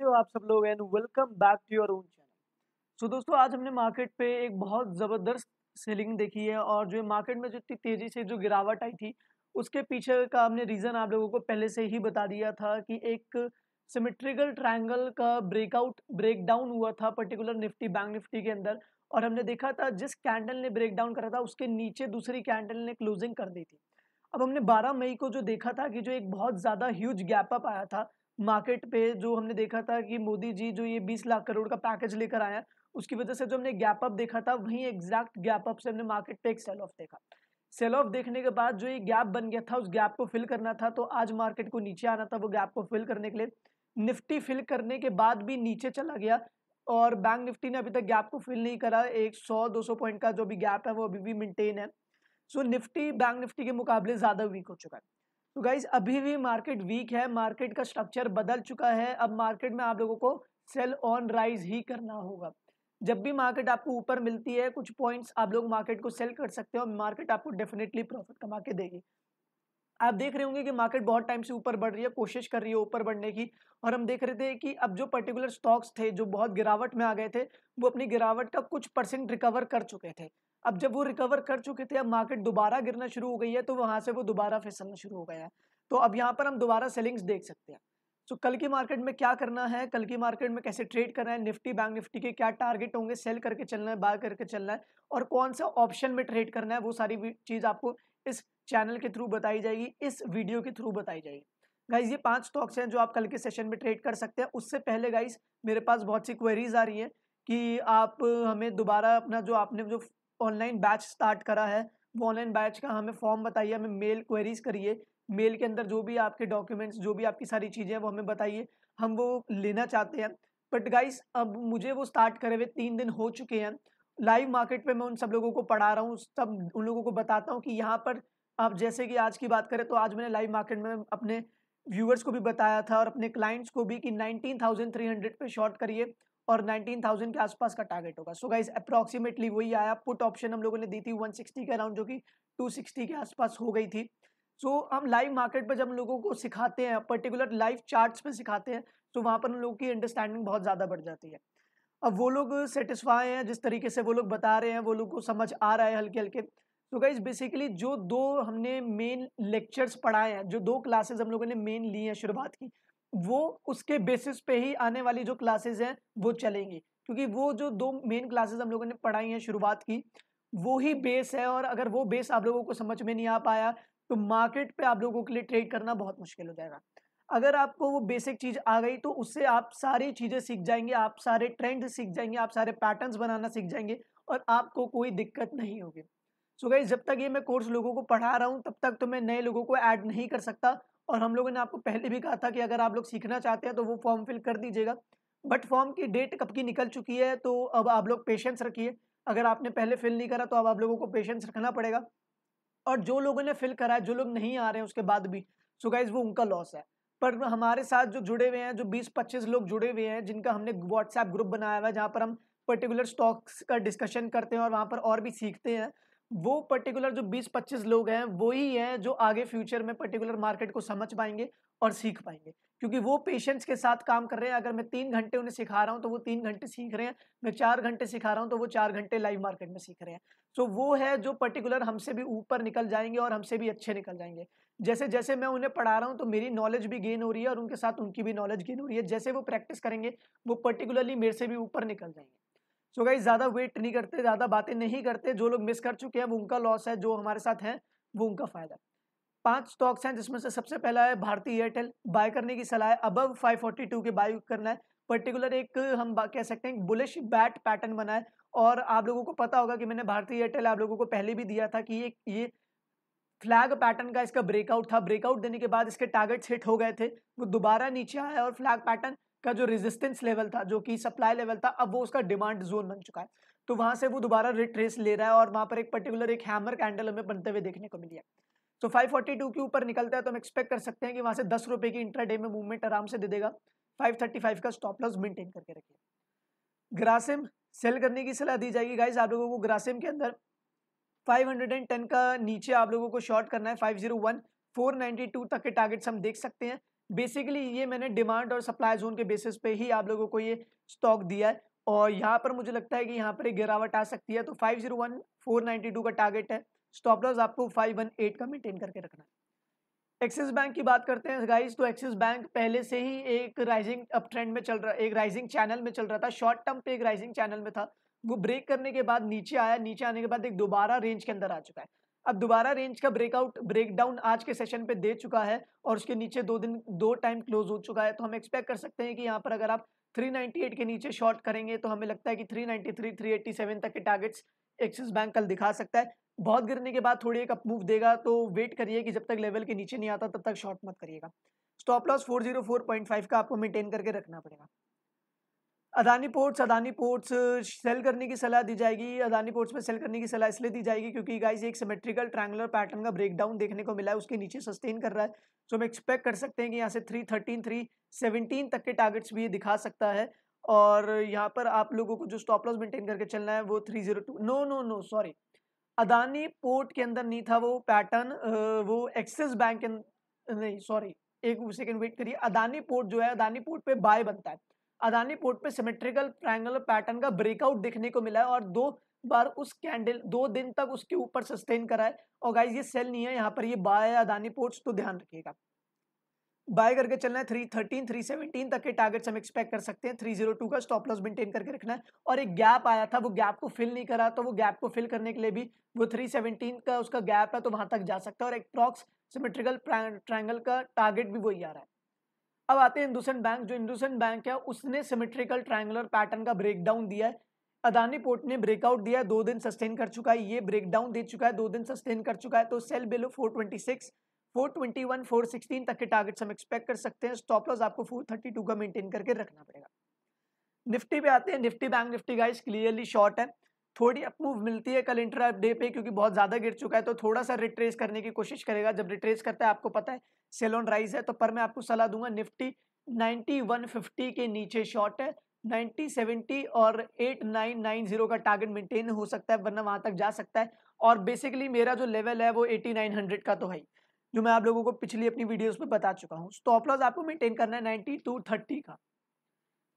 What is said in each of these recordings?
कैसे हो आप सब लोग and welcome back to your own channel so दोस्तों आज हमने मार्केट पे एक बहुत ज़बरदस्त सेलिंग देखी है और जो मार्केट में जो इतनी तेज़ी से जो गिरावट आई थी उसके पीछे का हमने रीज़न आप लोगों को पहले से ही बता दिया था कि एक सिमेट्रिकल ट्रायंगल का ब्रेकआउट ब्रेकडाउन हुआ था पर्टिकुलर निफ्टी बैंक निफ्टी के अंदर और हमने देखा था जिस कैंडल ने ब्रेकडाउन करा था उसके नीचे दूसरी कैंडल ने क्लोजिंग कर दी थी अब हमने 12 मई को जो देखा था कि जो एक बहुत ज़्यादा ह्यूज गैप अप आया था मार्केट पे जो हमने देखा था कि मोदी जी जो ये 20 लाख करोड़ का पैकेज लेकर आया उसकी वजह से जो हमने गैप अप देखा था वहीं एग्जैक्ट गैप अप से हमने मार्केट पे एक सेल ऑफ देखा सेल ऑफ देखने के बाद जो ये गैप बन गया था उस गैप को फिल करना था तो आज मार्केट को नीचे आना था वो गैप को फिल करने के लिए निफ्टी फिल करने के बाद भी नीचे चला गया और बैंक निफ्टी ने अभी तक गैप को फिल नहीं करा एक सौ दो सौ पॉइंट का जो भी गैप है वो अभी भी मेंटेन है सो निफ्टी बैंक निफ्टी के मुकाबले ज़्यादा वीक हो चुका है तो गाइज अभी भी मार्केट वीक है मार्केट का स्ट्रक्चर बदल चुका है अब मार्केट में आप लोगों को सेल ऑन राइज ही करना होगा जब भी मार्केट आपको ऊपर मिलती है कुछ पॉइंट्स आप लोग मार्केट को सेल कर सकते हो मार्केट आपको डेफिनेटली प्रॉफिट कमा के देगी आप देख रहे होंगे कि मार्केट बहुत टाइम से ऊपर बढ़ रही है कोशिश कर रही है ऊपर बढ़ने की और हम देख रहे थे कि अब जो पर्टिकुलर स्टॉक्स थे जो बहुत गिरावट में आ गए थे वो अपनी गिरावट का कुछ परसेंट रिकवर कर चुके थे अब जब वो रिकवर कर चुके थे अब मार्केट दोबारा गिरना शुरू हो गई है तो वहां से वो दोबारा फिसलना शुरू हो गया है तो अब यहाँ पर हम दोबारा सेलिंग्स देख सकते हैं सो तो कल की मार्केट में क्या करना है कल की मार्केट में कैसे ट्रेड करना है निफ्टी बैंक निफ्टी के क्या टारगेट होंगे सेल करके चलना है बाय करके चलना है और कौन सा ऑप्शन में ट्रेड करना है वो सारी चीज़ आपको इस चैनल के थ्रू बताई जाएगी इस वीडियो के थ्रू बताई जाएगी गाइज ये पांच स्टॉक्स हैं जो आप कल के सेशन में ट्रेड कर सकते हैं उससे पहले गाइज मेरे पास बहुत सी क्वेरीज आ रही है कि आप हमें दोबारा अपना जो आपने जो ऑनलाइन बैच स्टार्ट करा है वो ऑनलाइन बैच का हमें फॉर्म बताइए हमें मेल क्वेरीज करिए मेल के अंदर जो भी आपके डॉक्यूमेंट्स जो भी आपकी सारी चीज़ें हैं वो हमें बताइए हम वो लेना चाहते हैं बट गाइस अब मुझे वो स्टार्ट करे हुए तीन दिन हो चुके हैं लाइव मार्केट पे मैं उन सब लोगों को पढ़ा रहा हूँ सब उन लोगों को बताता हूँ कि यहाँ पर आप जैसे कि आज की बात करें तो आज मैंने लाइव मार्केट में अपने व्यूअर्स को भी बताया था और अपने क्लाइंट्स को भी कि नाइनटीन थाउजेंड थ्री हंड्रेड पर शॉर्ट करिए और 19,000 के आसपास का टारगेट होगा सो गाइज अप्रॉक्सीमेटली वही आया पुट ऑप्शन हम लोगों ने दी थी 160 के अराउंड जो कि 260 के आसपास हो गई थी सो so, हम लाइव मार्केट पर जब लोगों को सिखाते हैं पर्टिकुलर लाइव चार्ट्स में सिखाते हैं तो वहाँ पर उन लोगों की अंडरस्टैंडिंग बहुत ज़्यादा बढ़ जाती है अब वो लोग सेटिस्फाई हैं जिस तरीके से वो लोग बता रहे हैं वो लोग को समझ आ रहा है हल्के हल्के तो गाइज बेसिकली जो दो हमने मेन लेक्चर्स पढ़ाए हैं जो दो क्लासेस हम लोगों ने मेन ली हैं शुरुआत की वो उसके बेसिस पे ही आने वाली जो क्लासेस हैं वो चलेंगी क्योंकि वो जो दो मेन क्लासेस हम लोगों ने पढ़ाई हैं शुरुआत की वो ही बेस है और अगर वो बेस आप लोगों को समझ में नहीं आ पाया तो मार्केट पे आप लोगों के लिए ट्रेड करना बहुत मुश्किल हो जाएगा अगर आपको वो बेसिक चीज़ आ गई तो उससे आप सारी चीज़ें सीख जाएंगे आप सारे ट्रेंड सीख जाएंगे आप सारे पैटर्न्स बनाना सीख जाएंगे और आपको कोई दिक्कत नहीं होगी सो so जब तक ये मैं कोर्स लोगों को पढ़ा रहा हूँ तब तक तो मैं नए लोगों को ऐड नहीं कर सकता और हम लोगों ने आपको पहले भी कहा था कि अगर आप लोग सीखना चाहते हैं तो वो फॉर्म फिल कर दीजिएगा बट फॉर्म की डेट कब की निकल चुकी है तो अब आप लोग पेशेंस रखिए अगर आपने पहले फिल नहीं करा तो अब आप लोगों को पेशेंस रखना पड़ेगा और जो लोगों ने फिल करा है जो लोग नहीं आ रहे हैं उसके बाद भी सो so गाइज वो उनका लॉस है पर हमारे साथ जो जुड़े हुए हैं जो 20-25 लोग जुड़े हुए हैं जिनका हमने व्हाट्सएप ग्रुप बनाया हुआ है जहाँ पर हम पर्टिकुलर स्टॉक्स का डिस्कशन करते हैं और वहाँ पर और भी सीखते हैं वो पर्टिकुलर जो 20-25 लोग हैं वो ही हैं जो आगे फ्यूचर में पर्टिकुलर मार्केट को समझ पाएंगे और सीख पाएंगे क्योंकि वो पेशेंट्स के साथ काम कर रहे हैं अगर मैं तीन घंटे उन्हें सिखा रहा हूँ तो वो तीन घंटे सीख रहे हैं मैं चार घंटे सिखा रहा हूँ तो वो चार घंटे लाइव मार्केट में सीख रहे हैं तो वो है जो पर्टिकुलर हमसे भी ऊपर निकल जाएंगे और हमसे भी अच्छे निकल जाएंगे जैसे जैसे मैं उन्हें पढ़ा रहा हूँ तो मेरी नॉलेज भी गेन हो रही है और उनके साथ उनकी भी नॉलेज गेन हो रही है जैसे वो प्रैक्टिस करेंगे वो पर्टिकुलरली मेरे से भी ऊपर निकल जाएंगे सो गाइज ज़्यादा वेट नहीं करते ज़्यादा बातें नहीं करते जो लोग मिस कर चुके हैं वो उनका लॉस है जो हमारे साथ है वो उनका फ़ायदा पांच स्टॉक्स हैं जिसमें से सबसे पहला है भारतीय एयरटेल बाय करने की सलाह है अबव 542 के बाय करना है पर्टिकुलर एक हम कह सकते हैं बुलिश बैट पैटर्न बना है और आप लोगों को पता होगा कि मैंने भारतीय एयरटेल आप लोगों को पहले भी दिया था कि ये ये फ्लैग पैटर्न का इसका ब्रेकआउट था ब्रेकआउट देने के बाद इसके टारगेट्स हिट हो गए थे वो दोबारा नीचे आया और फ्लैग पैटर्न का जो रेजिस्टेंस लेवल था जो कि सप्लाई लेवल था अब वो उसका डिमांड जोन बन चुका है तो वहां से वो दोबारा रिट्रेस ले रहा है और वहां पर एक पर्टिकुलर एक हैमर कैंडल हमें बनते हुए देखने को मिली है तो so के ऊपर निकलता है तो हम एक्सपेक्ट कर सकते हैं कि वहां से दस रुपए की इंटर में मूवमेंट आराम से दे देगा फाइव का स्टॉप लॉस मेंटेन करके रखिए ग्रासिम सेल करने की सलाह दी जाएगी गाइज आप लोगों को ग्रासिम के अंदर 510 का नीचे आप लोगों को शॉर्ट करना है 501 492 तक के टारगेट्स हम देख सकते हैं बेसिकली ये मैंने डिमांड और सप्लाई जोन के बेसिस पे ही आप लोगों को ये स्टॉक दिया है और यहाँ पर मुझे लगता है कि यहाँ पर एक गिरावट आ सकती है तो 501492 का टारगेट है स्टॉप लॉस आपको 518 का मेंटेन करके रखना है एक्सिस बैंक की बात करते हैं गाइस तो एक्सिस बैंक पहले से ही एक राइजिंग अप ट्रेंड में चल रहा एक राइजिंग चैनल में चल रहा था शॉर्ट टर्म पे एक राइजिंग चैनल में था वो ब्रेक करने के बाद नीचे आया नीचे आने के बाद एक दोबारा रेंज के अंदर आ चुका है अब दोबारा रेंज का ब्रेकआउट ब्रेकडाउन आज के सेशन पे दे चुका है और उसके नीचे दो दिन दो टाइम क्लोज हो चुका है तो हम एक्सपेक्ट कर सकते हैं कि यहाँ पर अगर आप 398 के नीचे शॉर्ट करेंगे तो हमें लगता है कि 393 387 तक के टारगेट्स एक्सिस बैंक कल दिखा सकता है बहुत गिरने के बाद थोड़ी एक अपमूव देगा तो वेट करिए कि जब तक लेवल के नीचे नहीं आता तब तक शॉर्ट मत करिएगा स्टॉप लॉस फोर का आपको मेंटेन करके रखना पड़ेगा Adani Ports Adani Ports sell करने की सलाह दी जाएगी अदानी पोर्ट्स में सेल करने की सलाह इसलिए दी जाएगी क्योंकि गाइस एक सिमेट्रिकल ट्रायंगुलर पैटर्न का ब्रेकडाउन देखने को मिला है उसके नीचे सस्टेन कर रहा है सो हम एक्सपेक्ट कर सकते हैं कि यहाँ से थ्री थर्टीन थ्री सेवनटीन तक के टारगेट्स भी ये दिखा सकता है और यहाँ पर आप लोगों को जो स्टॉप लॉस मेंटेन करके चलना है वो three zero two no no no sorry Adani port के अंदर नहीं था वो पैटर्न वो एक्सिस बैंक अं, नहीं सॉरी एक सेकेंड वेट करिए अदानी पोर्ट जो है अदानी पोर्ट पर बाय बनता है अदानी पोर्ट पे सिमेट्रिकल ट्रायंगल पैटर्न का ब्रेकआउट देखने को मिला है और दो बार उस कैंडल दो दिन तक उसके ऊपर सस्टेन करा है और गाइज ये सेल नहीं है यहाँ पर ये बाय है अदानी पोर्ट तो ध्यान रखिएगा बाय करके चलना है थ्री थर्टीन थ्री सेवनटीन तक के टारगेट्स हम एक्सपेक्ट कर सकते हैं थ्री जीरो टू का स्टॉप लॉस मेंटेन करके रखना है और एक गैप आया था वो गैप को फिल नहीं करा तो वो गैप को फिल करने के लिए भी वो थ्री सेवनटीन का उसका गैप है तो वहां तक जा सकता है और एक प्रॉक्स सिमेट्रिकल ट्रायंगल का टारगेट भी वही आ रहा है अब आते हैं इंडोसेंट बैंक जो इंडोसेंट बैंक है उसने सिमेट्रिकल ट्रायंगुलर पैटर्न का ब्रेकडाउन दिया है अदानी पोर्ट ने ब्रेकआउट दिया है दो दिन सस्टेन कर चुका है ये ब्रेकडाउन दे चुका है दो दिन सस्टेन कर चुका है तो सेल बिलो 426 421 416 तक के टारगेट्स हम एक्सपेक्ट कर सकते हैं स्टॉप लॉस आपको 432 का मेंटेन करके रखना पड़ेगा निफ्टी पे आते हैं Nifty bank Nifty guys clearly short है थोड़ी अपमूव मिलती है कल इंटरा डे पे क्योंकि बहुत ज़्यादा गिर चुका है तो थोड़ा सा रिट्रेस करने की कोशिश करेगा जब रिट्रेस करता है आपको पता है सेल ऑन राइज है तो पर मैं आपको सलाह दूंगा निफ्टी 90 के नीचे शॉर्ट है 90 और 8990 का टारगेट मेंटेन हो सकता है वरना वहां तक जा सकता है और बेसिकली मेरा जो लेवल है वो 8900 का तो है जो मैं आप लोगों को पिछली अपनी वीडियोस में बता चुका हूँ स्टॉप लॉस आपको मेंटेन करना है 9230 का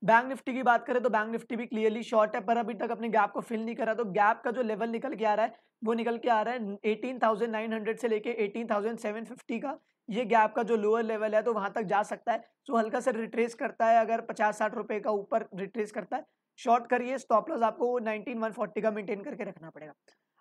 बैंक निफ्टी की बात करें तो बैंक निफ्टी भी क्लियरली शॉर्ट है पर अभी तक अपने गैप को फिल नहीं करा तो गैप का जो लेवल निकल के आ रहा है वो निकल के आ रहा है 18,900 से लेके 18,750 का ये गैप का जो लोअर लेवल है तो वहाँ तक जा सकता है तो हल्का सा रिट्रेस करता है अगर पचास साठ रुपये का ऊपर रिट्रेस करता है शॉर्ट करिए स्टॉप लॉस आपको नाइनटीन वन फोर्टी का मेंटेन करके रखना पड़ेगा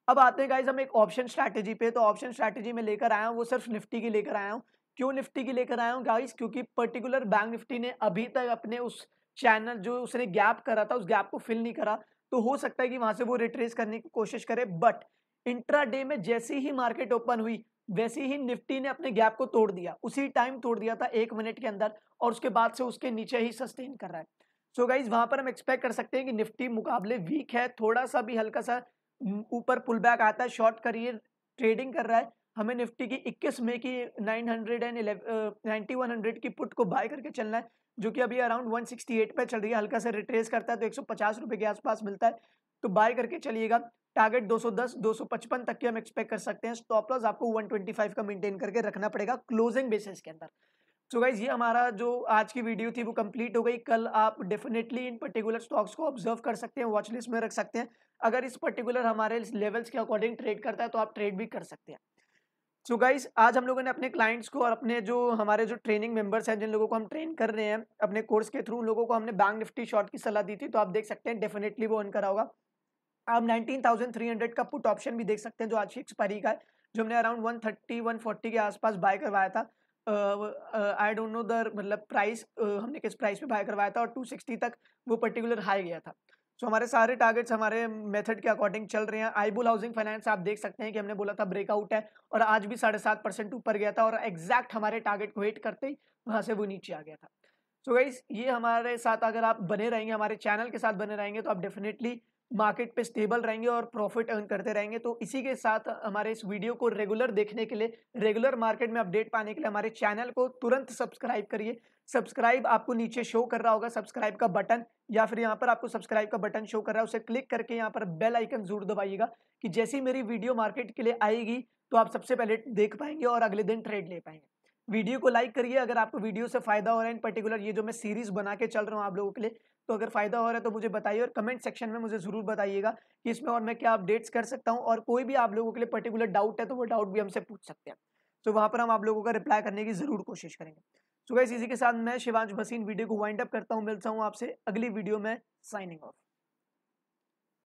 अब आते हैं गाइज हम एक ऑप्शन स्ट्रैटेजी पे तो ऑप्शन स्ट्रैटेजी में लेकर आया हूँ वो सिर्फ निफ्टी की लेकर आया हूँ क्यों निफ्टी की लेकर आया हूँ गाइज क्योंकि पर्टिकुलर बैंक निफ्टी ने अभी तक अपने उस चैनल जो उसने गैप करा था उस गैप को फिल नहीं करा तो हो सकता है कि वहां से वो रिट्रेस करने की कोशिश करे बट इंट्रा डे में जैसी ही मार्केट ओपन हुई वैसे ही निफ्टी ने अपने गैप को तोड़ दिया उसी टाइम तोड़ दिया था एक मिनट के अंदर और उसके बाद से उसके नीचे ही सस्टेन कर रहा है सो गाइज वहां पर हम एक्सपेक्ट कर सकते हैं कि निफ्टी मुकाबले वीक है थोड़ा सा भी हल्का सा ऊपर पुल बैक आता है शॉर्ट करिए ट्रेडिंग कर रहा है हमें निफ्टी की 21 मई की 900 एंड नाइन्टी वन की पुट को बाय करके चलना है जो कि अभी अराउंड 168 पे चल रही है हल्का सा रिट्रेस करता है तो एक सौ के आसपास मिलता है तो बाय करके चलिएगा टारगेट 210 255 तक के हम एक्सपेक्ट कर सकते हैं स्टॉप लॉस आपको 125 का मेंटेन करके रखना पड़ेगा क्लोजिंग बेसिस के अंदर सो so गाइज ये हमारा जो आज की वीडियो थी वो कंप्लीट हो गई कल आप डेफिनेटली इन पर्टिकुलर स्टॉक्स को ऑब्जर्व कर सकते हैं वॉच लिस्ट में रख सकते हैं अगर इस पर्टिकुलर हमारे लेवल्स के अकॉर्डिंग ट्रेड करता है तो आप ट्रेड भी कर सकते हैं सो so गाइज आज हम लोगों ने अपने क्लाइंट्स को और अपने जो हमारे जो ट्रेनिंग मेंबर्स हैं जिन लोगों को हम ट्रेन कर रहे हैं अपने कोर्स के थ्रू उन लोगों को हमने बैंक निफ्टी शॉर्ट की सलाह दी थी तो आप देख सकते हैं डेफिनेटली वो ऑन करा होगा आप 19,300 का पुट ऑप्शन भी देख सकते हैं जो आज की एक्सपायरी का है जो हमने अराउंड 130 140 के आसपास बाय करवाया था आई डोंट नो द मतलब प्राइस हमने किस प्राइस पे बाय करवाया था और 260 तक वो पर्टिकुलर हाई गया था सो so, हमारे सारे टारगेट्स हमारे मेथड के अकॉर्डिंग चल रहे हैं आईबुल हाउसिंग फाइनेंस आप देख सकते हैं कि हमने बोला था ब्रेकआउट है और आज भी साढ़े सात परसेंट ऊपर गया था और एग्जैक्ट हमारे टारगेट को हिट करते ही वहाँ से वो नीचे आ गया था सो so गाइज ये हमारे साथ अगर आप बने रहेंगे हमारे चैनल के साथ बने रहेंगे तो आप डेफिनेटली मार्केट पे स्टेबल रहेंगे और प्रॉफिट अर्न करते रहेंगे तो इसी के साथ हमारे इस वीडियो को रेगुलर देखने के लिए रेगुलर मार्केट में अपडेट पाने के लिए हमारे चैनल को तुरंत सब्सक्राइब करिए सब्सक्राइब आपको नीचे शो कर रहा होगा सब्सक्राइब का बटन या फिर यहाँ पर आपको सब्सक्राइब का बटन शो कर रहा है उसे क्लिक करके यहाँ पर बेल आइकन जरूर दबाइएगा कि जैसी मेरी वीडियो मार्केट के लिए आएगी तो आप सबसे पहले देख पाएंगे और अगले दिन ट्रेड ले पाएंगे वीडियो को लाइक करिए अगर आपको वीडियो से फायदा हो रहा है इन पर्टिकुलर ये जो मैं सीरीज बना के चल रहा हूँ आप लोगों के लिए तो अगर फायदा हो रहा है तो मुझे बताइए और कमेंट सेक्शन में मुझे जरूर बताइएगा कि इसमें और मैं क्या अपडेट्स कर सकता हूँ और कोई भी आप लोगों के लिए पर्टिकुलर डाउट है तो वो डाउट भी हमसे पूछ सकते हैं तो वहाँ पर हम आप लोगों का रिप्लाई करने की जरूर कोशिश करेंगे सो तो so, इसी के साथ मैं शिवांश भसीन वीडियो को वाइंड अप करता हूँ मिलता हूँ आपसे अगली वीडियो में साइनिंग ऑफ